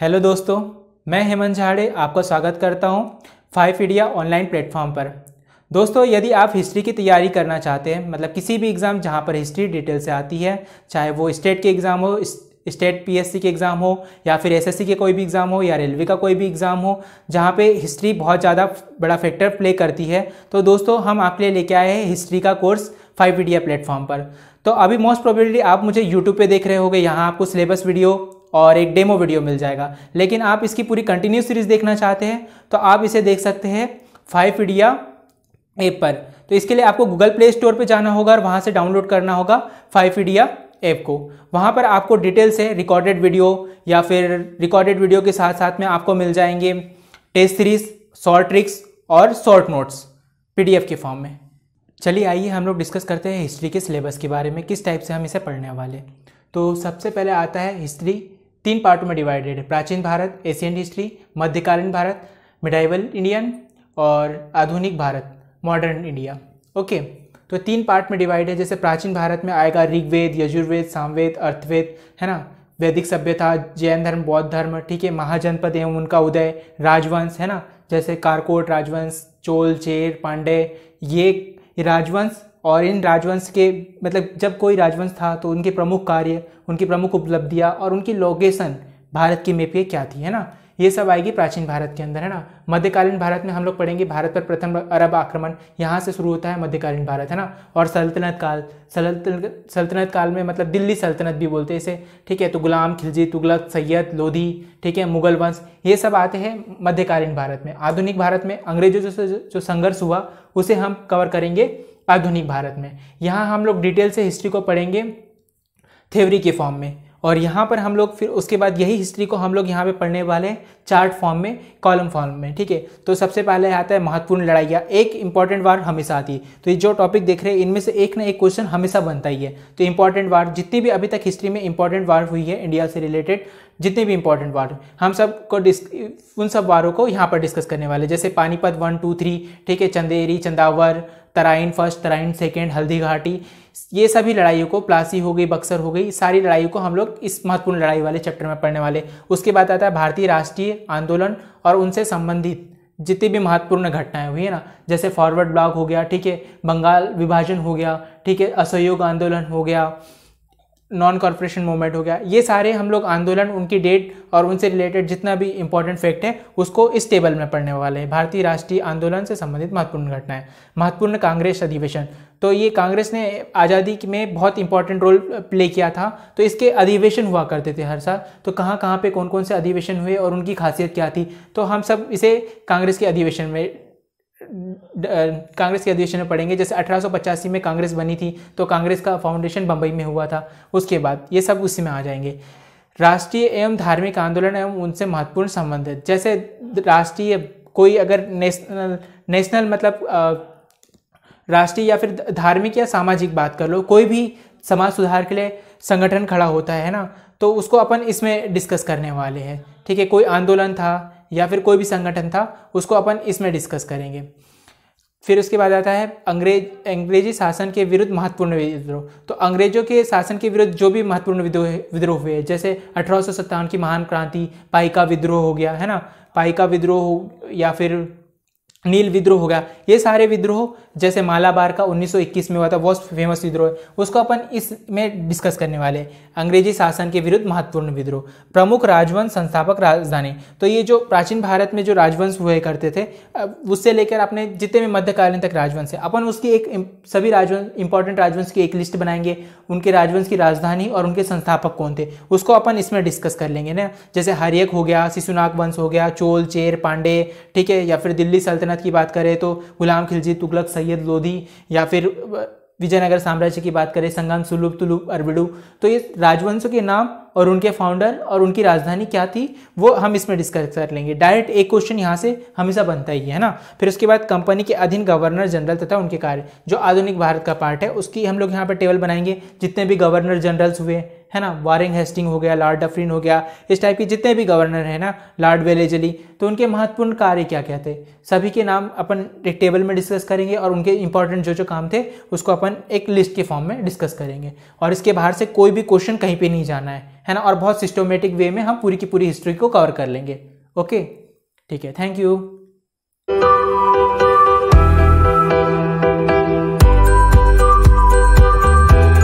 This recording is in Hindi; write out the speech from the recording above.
हेलो दोस्तों मैं हेमंत झाड़े आपका स्वागत करता हूं फाइव इंडिया ऑनलाइन प्लेटफॉर्म पर दोस्तों यदि आप हिस्ट्री की तैयारी करना चाहते हैं मतलब किसी भी एग्ज़ाम जहां पर हिस्ट्री डिटेल से आती है चाहे वो स्टेट के एग्ज़ाम हो स्टेट पीएससी के एग्ज़ाम हो या फिर एसएससी के कोई भी एग्ज़ाम हो या रेलवे का कोई भी एग्ज़ाम हो जहाँ पे हिस्ट्री बहुत ज़्यादा बड़ा फैक्टर प्ले करती है तो दोस्तों हम आपके लिए लेके आए हैं हिस्ट्री का कोर्स फाइव इंडिया प्लेटफॉर्म पर तो अभी मोस्ट प्रोबेबली आप मुझे यूट्यूब पे देख रहे होगे यहाँ आपको सिलेबस वीडियो और एक डेमो वीडियो मिल जाएगा लेकिन आप इसकी पूरी कंटिन्यू सीरीज देखना चाहते हैं तो आप इसे देख सकते हैं फाइव इंडिया ऐप पर तो इसके लिए आपको गूगल प्ले स्टोर पर जाना होगा और वहाँ से डाउनलोड करना होगा फाइव इंडिया ऐप को वहाँ पर आपको डिटेल्स है रिकॉर्डेड वीडियो या फिर रिकॉर्डेड वीडियो के साथ साथ में आपको मिल जाएंगे टेस्ट सीरीज शॉर्ट ट्रिक्स और शॉर्ट नोट्स पीडीएफ के फॉर्म में चलिए आइए हम लोग डिस्कस करते हैं हिस्ट्री के सिलेबस के बारे में किस टाइप से हम इसे पढ़ने वाले तो सबसे पहले आता है हिस्ट्री तीन पार्टों में डिवाइडेड है प्राचीन भारत एशियन हिस्ट्री मध्यकालीन भारत मिडाइवल इंडियन और आधुनिक भारत मॉडर्न इंडिया ओके तो तीन पार्ट में डिवाइड है जैसे प्राचीन भारत में आएगा ऋग्वेद यजुर्वेद सामवेद अर्थवेद है ना वैदिक सभ्यता जैन धर्म बौद्ध धर्म ठीक है महाजनपद एवं उनका उदय राजवंश है ना जैसे कारकोट राजवंश चोल चेर पांडे ये राजवंश और इन राजवंश के मतलब जब कोई राजवंश था तो उनके प्रमुख कार्य उनकी प्रमुख उपलब्धियाँ और उनकी लोकेशन भारत की मेप क्या थी है ना ये सब आएगी प्राचीन भारत के अंदर है ना मध्यकालीन भारत में हम लोग पढ़ेंगे भारत पर प्रथम अरब आक्रमण यहाँ से शुरू होता है मध्यकालीन भारत है ना और सल्तनत काल सल्तनत सल्तनत काल में मतलब दिल्ली सल्तनत भी बोलते हैं इसे ठीक है तो गुलाम खिलजी तुगलक सैयद लोधी ठीक है मुगल वंश ये सब आते हैं मध्यकालीन भारत में आधुनिक भारत में अंग्रेजों से जो संघर्ष हुआ उसे हम कवर करेंगे आधुनिक भारत में यहाँ हम लोग डिटेल से हिस्ट्री को पढ़ेंगे थ्योरी के फॉर्म में और यहाँ पर हम लोग फिर उसके बाद यही हिस्ट्री को हम लोग यहाँ पे पढ़ने वाले हैं चार्ट फॉर्म में कॉलम फॉर्म में ठीक है तो सबसे पहले आता है महत्वपूर्ण लड़ाई या एक इंपॉर्टेंट वार हमेशा आती है तो ये जो टॉपिक देख रहे हैं इनमें से एक ना एक क्वेश्चन हमेशा बनता ही है तो इंपॉर्टेंट वार जितनी भी अभी तक हिस्ट्री में इंपॉर्टेंट वार हुई है इंडिया से रिलेटेड जितने भी इंपॉर्टेंट वार हम सब को उन सब वारों को यहाँ पर डिस्कस करने वाले जैसे पानीपत वन टू थ्री ठीक है चंदेरी चंदावर तराइन फर्स्ट तराइन सेकेंड हल्दी घाटी ये सभी लड़ाइयों को प्लासी हो गई बक्सर हो गई सारी लड़ाइयों को हम लोग इस महत्वपूर्ण लड़ाई वाले चैप्टर में पढ़ने वाले उसके बाद आता है भारतीय राष्ट्रीय आंदोलन और उनसे संबंधित जितनी भी महत्वपूर्ण घटनाएं हुई है ना जैसे फॉरवर्ड ब्लॉक हो गया ठीक है बंगाल विभाजन हो गया ठीक है असहयोग आंदोलन हो गया नॉन कॉरपोरेशन मूवमेंट हो गया ये सारे हम लोग आंदोलन उनकी डेट और उनसे रिलेटेड जितना भी इंपॉर्टेंट फैक्ट है उसको इस टेबल में पढ़ने वाले हैं भारतीय राष्ट्रीय आंदोलन से संबंधित महत्वपूर्ण घटनाएं महत्वपूर्ण कांग्रेस अधिवेशन तो ये कांग्रेस ने आज़ादी में बहुत इंपॉर्टेंट रोल प्ले किया था तो इसके अधिवेशन हुआ करते थे हर साल तो कहाँ कहाँ पे कौन कौन से अधिवेशन हुए और उनकी खासियत क्या थी तो हम सब इसे कांग्रेस के अधिवेशन में कांग्रेस के अधिवेशन में पढ़ेंगे जैसे अठारह में कांग्रेस बनी थी तो कांग्रेस का फाउंडेशन बम्बई में हुआ था उसके बाद ये सब उसी में आ जाएंगे राष्ट्रीय एवं धार्मिक आंदोलन एवं उनसे महत्वपूर्ण संबंध है जैसे राष्ट्रीय कोई अगर नेशनल नेशनल मतलब राष्ट्रीय या फिर धार्मिक या सामाजिक बात कर लो कोई भी समाज सुधार के लिए संगठन खड़ा होता है ना तो उसको अपन इसमें डिस्कस करने वाले हैं ठीक है कोई आंदोलन था या फिर कोई भी संगठन था उसको अपन इसमें डिस्कस करेंगे फिर उसके बाद आता है अंग्रेज अंग्रेजी शासन के विरुद्ध महत्वपूर्ण विद्रोह तो अंग्रेजों के शासन के विरुद्ध जो भी महत्वपूर्ण विद्रोह विद्रोह हुए जैसे अठारह की महान क्रांति पाइका विद्रोह हो गया है ना पाइका विद्रोह या फिर नील विद्रोह हो गया ये सारे विद्रोह जैसे मालाबार का 1921 में हुआ था बहुत फेमस विद्रोह है उसको अपन इसमें डिस्कस करने वाले अंग्रेजी शासन के विरुद्ध महत्वपूर्ण विद्रोह प्रमुख राजवंश संस्थापक राजधानी तो ये जो प्राचीन भारत में जो राजवंश हुए करते थे उससे लेकर अपने जितने भी मध्यकालीन तक राजवंश है अपन उसकी एक सभी राजवंश इंपॉर्टेंट राजवंश की एक लिस्ट बनाएंगे उनके राजवंश की राजधानी और उनके संस्थापक कौन थे उसको अपन इसमें डिस्कस कर लेंगे ना जैसे हरियक हो गया शिशुनाग वंश हो गया चोल चेर पांडे ठीक है या फिर दिल्ली सल्तनत सल्तनत की बात करें तो गुलाम खिलजी तुगलक सैयद लोधी या फिर विजयनगर साम्राज्य की बात करें संगम सुलुप तुलुप अरबिडू तो ये राजवंशों के नाम और उनके फाउंडर और उनकी राजधानी क्या थी वो हम इसमें डिस्कस कर लेंगे डायरेक्ट एक क्वेश्चन यहाँ से हमेशा बनता ही है ना फिर उसके बाद कंपनी के अधीन गवर्नर जनरल तथा उनके कार्य जो आधुनिक भारत का पार्ट है उसकी हम लोग यहाँ पर टेबल बनाएंगे जितने भी गवर्नर जनरल्स हुए है ना वारिंग हेस्टिंग हो गया लॉर्ड डफरिन हो गया इस टाइप के जितने भी गवर्नर हैं ना लॉर्ड वेलेजली तो उनके महत्वपूर्ण कार्य क्या क्या थे सभी के नाम अपन एक टेबल में डिस्कस करेंगे और उनके इंपॉर्टेंट जो जो काम थे उसको अपन एक लिस्ट के फॉर्म में डिस्कस करेंगे और इसके बाहर से कोई भी क्वेश्चन कहीं पर नहीं जाना है है ना और बहुत सिस्टोमेटिक वे में हम पूरी की पूरी हिस्ट्री को कवर कर लेंगे ओके ठीक है थैंक यू